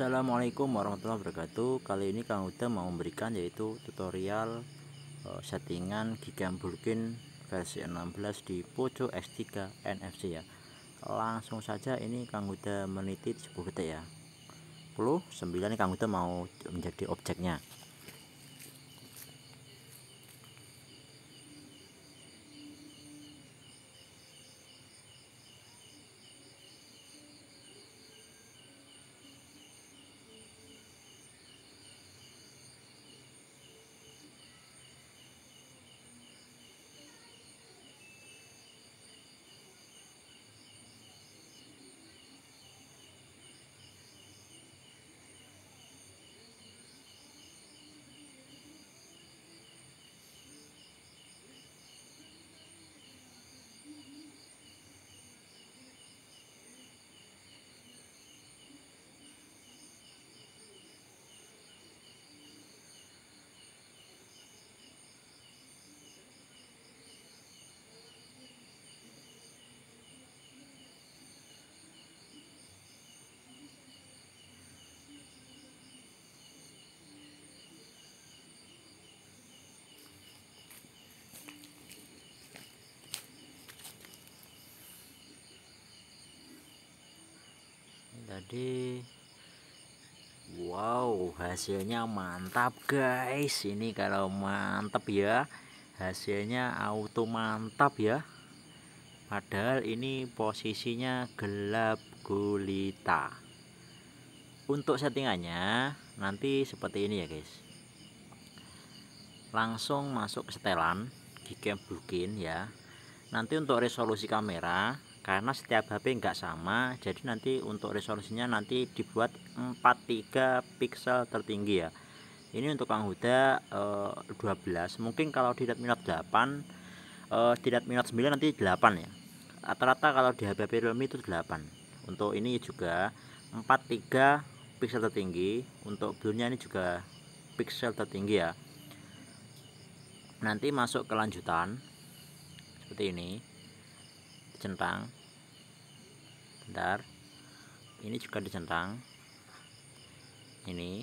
Assalamualaikum warahmatullahi wabarakatuh kali ini Kang Uda mau memberikan yaitu tutorial uh, settingan Gigam Bulkin versi 16 di Poco S3 NFC ya langsung saja ini Kang Uda meniti 10 detik ya 10 9 ini Kang Uda mau menjadi objeknya jadi wow hasilnya mantap guys ini kalau mantap ya hasilnya auto mantap ya padahal ini posisinya gelap gulita untuk settingannya nanti seperti ini ya guys langsung masuk setelan gcam bukin ya nanti untuk resolusi kamera karena setiap HP nggak sama jadi nanti untuk resolusinya nanti dibuat 43 pixel tertinggi ya ini untuk Kang Huda eh, 12 mungkin kalau di Redmi Note 8 eh, di Redmi Note 9 nanti 8 ya rata-rata kalau di HP Realme itu 8 untuk ini juga 43 pixel tertinggi untuk blurnya ini juga pixel tertinggi ya nanti masuk ke lanjutan seperti ini centang sebentar ini juga dicentang ini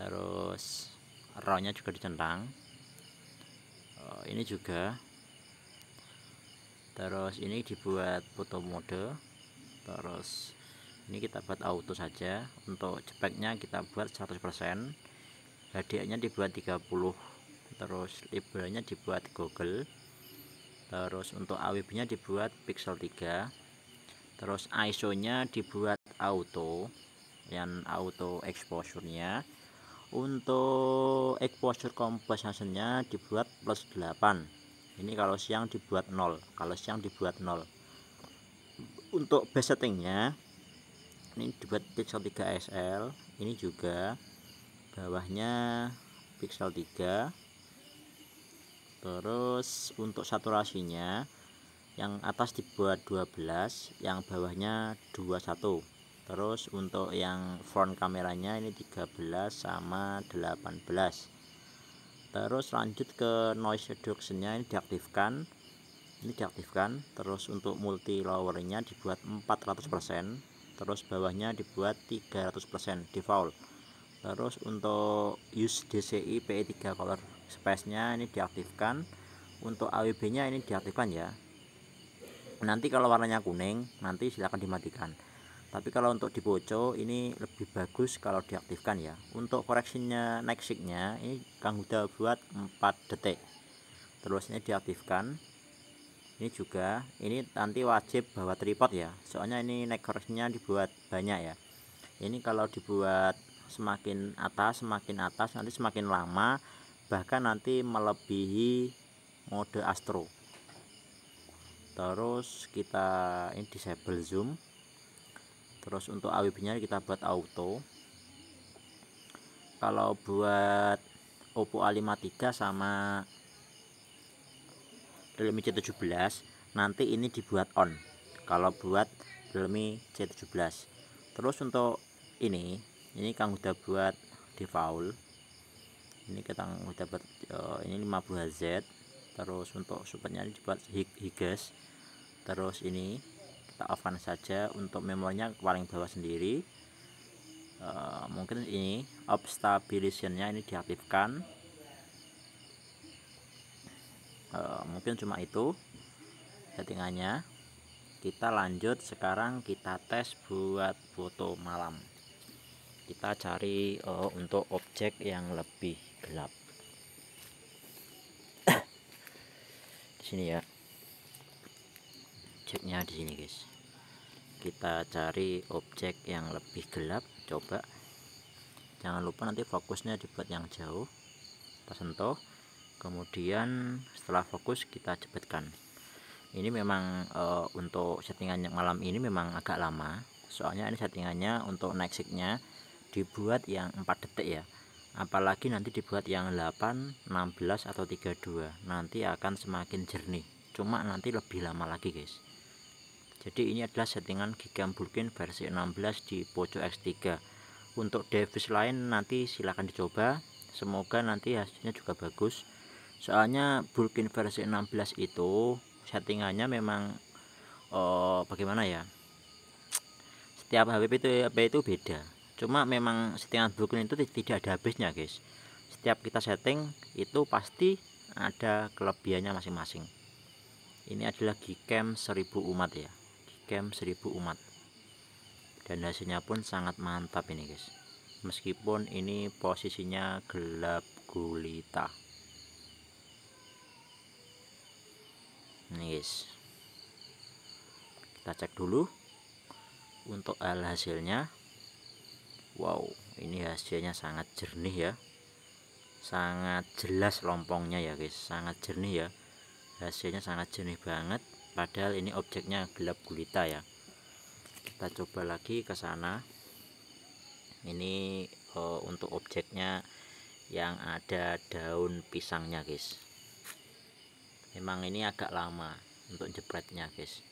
terus rohnya juga dicentang oh, ini juga terus ini dibuat foto mode terus ini kita buat auto saja untuk cepatnya kita buat 100% hadiahnya dibuat 30 terus libelnya dibuat google terus untuk awb nya dibuat pixel 3 terus ISO nya dibuat auto yang auto exposure nya untuk exposure composition nya dibuat plus 8 ini kalau siang dibuat 0 kalau siang dibuat 0 untuk base setting nya ini dibuat pixel 3 SL ini juga bawahnya pixel 3 terus untuk saturasinya yang atas dibuat 12 yang bawahnya 21 terus untuk yang front kameranya ini 13 sama 18 terus lanjut ke noise reductionnya ini diaktifkan ini diaktifkan terus untuk multi lowernya dibuat 400% terus bawahnya dibuat 300% default terus untuk use DCI PE3 color space nya ini diaktifkan untuk AWB nya ini diaktifkan ya nanti kalau warnanya kuning nanti silahkan dimatikan tapi kalau untuk di boco ini lebih bagus kalau diaktifkan ya untuk koreksinya nextnya ini Kang Huda buat 4 detik terus ini diaktifkan ini juga ini nanti wajib bawa tripod ya soalnya ini next koreksinya dibuat banyak ya ini kalau dibuat semakin atas semakin atas nanti semakin lama bahkan nanti melebihi mode astro terus kita ini disable zoom terus untuk AWB nya kita buat auto kalau buat Oppo A53 sama Realme C17 nanti ini dibuat on kalau buat Realme C17 terus untuk ini ini kan udah buat default ini kita udah buat uh, ini 50Hz terus untuk supportnya dibuat higas terus ini kita oven saja untuk memorinya paling bawah sendiri uh, mungkin ini obstabilizationnya ini diaktifkan uh, mungkin cuma itu settingannya kita lanjut sekarang kita tes buat foto malam kita cari uh, untuk objek yang lebih gelap sini ya objeknya di sini guys kita cari objek yang lebih gelap coba jangan lupa nanti fokusnya dibuat yang jauh kita sentuh kemudian setelah fokus kita cepetkan. ini memang e, untuk settingan malam ini memang agak lama soalnya ini settingannya untuk night dibuat yang 4 detik ya apalagi nanti dibuat yang 8 16 atau 32 nanti akan semakin jernih cuma nanti lebih lama lagi guys jadi ini adalah settingan Gigam Bulkin versi 16 di Poco X3 untuk device lain nanti silahkan dicoba semoga nanti hasilnya juga bagus soalnya Bulkin versi 16 itu settingannya memang oh, bagaimana ya setiap HP itu HP itu beda cuma memang settingan Brooklyn itu tidak ada habisnya guys setiap kita setting itu pasti ada kelebihannya masing-masing ini adalah Gcam 1000 umat ya Gcam 1000 umat dan hasilnya pun sangat mantap ini guys meskipun ini posisinya gelap gulita nih guys kita cek dulu untuk hasilnya ini hasilnya sangat jernih ya sangat jelas lompongnya ya guys sangat jernih ya hasilnya sangat jernih banget padahal ini objeknya gelap gulita ya kita coba lagi ke sana ini uh, untuk objeknya yang ada daun pisangnya guys memang ini agak lama untuk jepretnya guys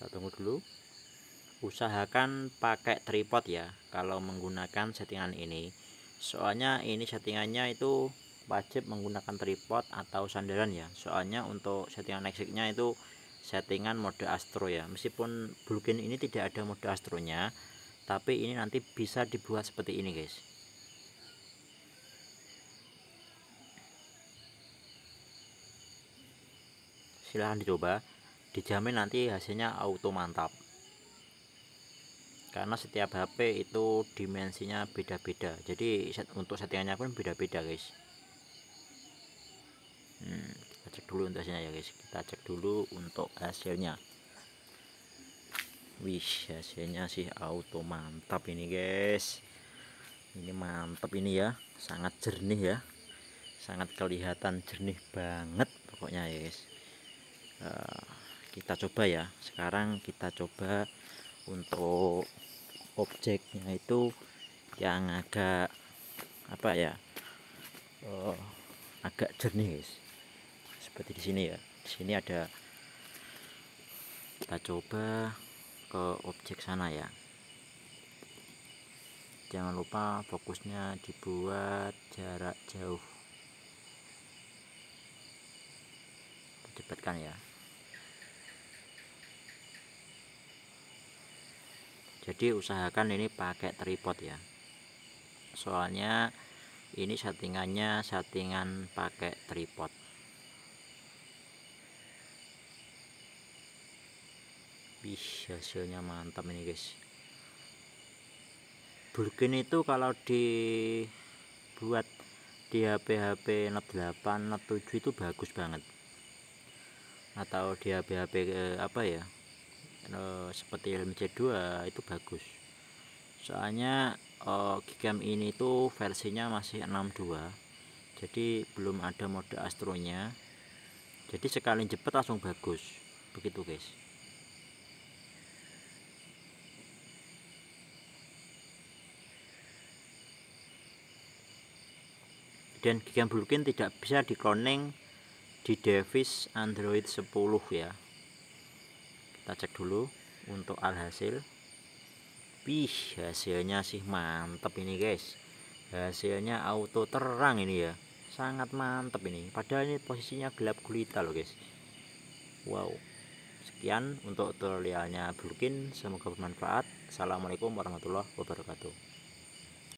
kita tunggu dulu usahakan pakai tripod ya kalau menggunakan settingan ini soalnya ini settingannya itu wajib menggunakan tripod atau sandaran ya soalnya untuk settingan lexicnya itu settingan mode astro ya meskipun bulgin ini tidak ada mode astronya tapi ini nanti bisa dibuat seperti ini guys silahkan dicoba dijamin nanti hasilnya auto mantap karena setiap HP itu dimensinya beda-beda jadi set, untuk settingannya pun beda-beda guys hmm, kita cek dulu untuk hasilnya ya guys kita cek dulu untuk hasilnya wish hasilnya sih auto mantap ini guys ini mantap ini ya sangat jernih ya sangat kelihatan jernih banget pokoknya ya guys uh, kita coba ya sekarang kita coba untuk objeknya itu yang agak apa ya uh, agak jernih seperti di sini ya di sini ada kita coba ke objek sana ya jangan lupa fokusnya dibuat jarak jauh cepatkan ya jadi usahakan ini pakai tripod ya soalnya ini settingannya settingan pakai tripod Wih, hasilnya mantap ini guys Burkin itu kalau dibuat di HP-HP Note 8, Note 7 itu bagus banget atau di HP-HP eh, apa ya Eh, seperti LMC2 itu bagus soalnya uh, eh, Gcam ini tuh versinya masih 62 jadi belum ada mode astronya jadi sekali jepet langsung bagus begitu guys dan Gcam bulkin tidak bisa di di device Android 10 ya kita cek dulu untuk alhasil Wih hasilnya sih mantep ini guys hasilnya auto terang ini ya sangat mantep ini padahal ini posisinya gelap gulita loh guys wow sekian untuk tutorialnya Bulkin semoga bermanfaat assalamualaikum warahmatullahi wabarakatuh